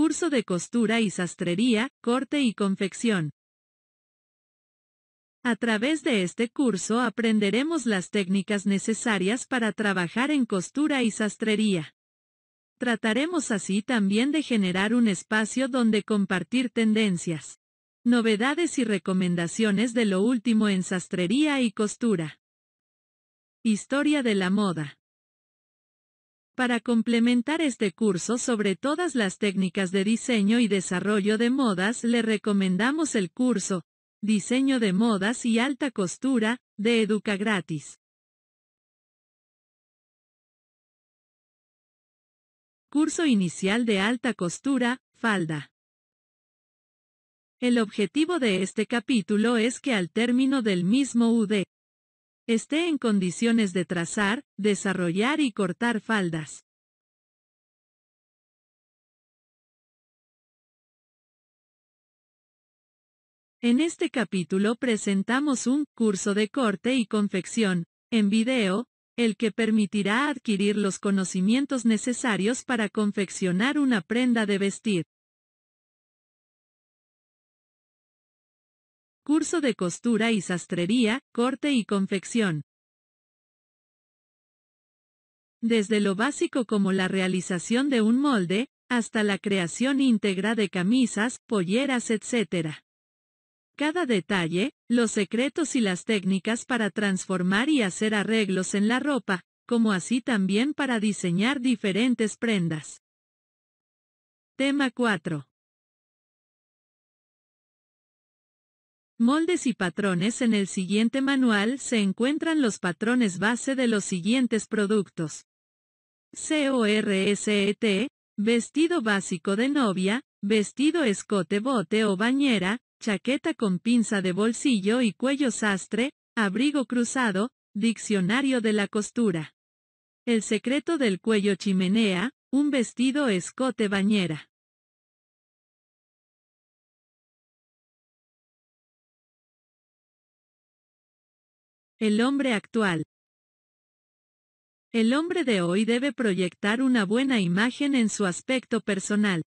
Curso de costura y sastrería, corte y confección. A través de este curso aprenderemos las técnicas necesarias para trabajar en costura y sastrería. Trataremos así también de generar un espacio donde compartir tendencias, novedades y recomendaciones de lo último en sastrería y costura. Historia de la moda. Para complementar este curso sobre todas las técnicas de diseño y desarrollo de modas, le recomendamos el curso Diseño de modas y alta costura de Educa Gratis. Curso inicial de alta costura, falda. El objetivo de este capítulo es que al término del mismo UD, esté en condiciones de trazar, desarrollar y cortar faldas. En este capítulo presentamos un curso de corte y confección, en video, el que permitirá adquirir los conocimientos necesarios para confeccionar una prenda de vestir. Curso de costura y sastrería, corte y confección. Desde lo básico como la realización de un molde, hasta la creación íntegra de camisas, polleras, etc. Cada detalle, los secretos y las técnicas para transformar y hacer arreglos en la ropa, como así también para diseñar diferentes prendas. Tema 4. Moldes y patrones En el siguiente manual se encuentran los patrones base de los siguientes productos. CORSET, vestido básico de novia, vestido escote bote o bañera, chaqueta con pinza de bolsillo y cuello sastre, abrigo cruzado, diccionario de la costura. El secreto del cuello chimenea, un vestido escote bañera. El hombre actual. El hombre de hoy debe proyectar una buena imagen en su aspecto personal.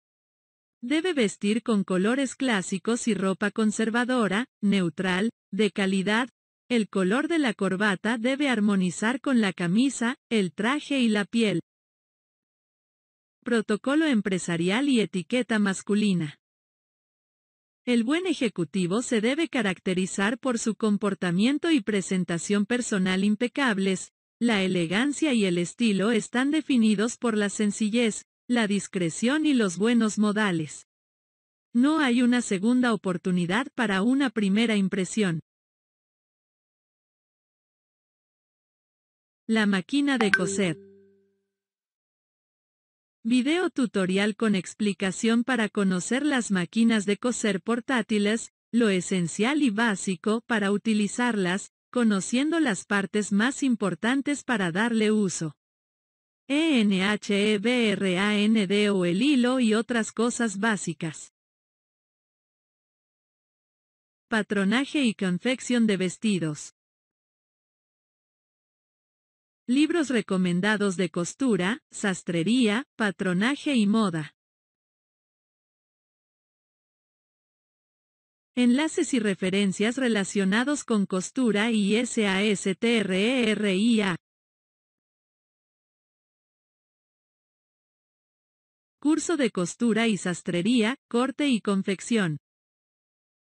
Debe vestir con colores clásicos y ropa conservadora, neutral, de calidad. El color de la corbata debe armonizar con la camisa, el traje y la piel. Protocolo empresarial y etiqueta masculina. El buen ejecutivo se debe caracterizar por su comportamiento y presentación personal impecables, la elegancia y el estilo están definidos por la sencillez, la discreción y los buenos modales. No hay una segunda oportunidad para una primera impresión. La máquina de coser. Video tutorial con explicación para conocer las máquinas de coser portátiles, lo esencial y básico para utilizarlas, conociendo las partes más importantes para darle uso. ENHEBRAND o el hilo y otras cosas básicas. Patronaje y confección de vestidos. Libros recomendados de costura, sastrería, patronaje y moda. Enlaces y referencias relacionados con costura y SASTRERIA. E Curso de costura y sastrería, corte y confección.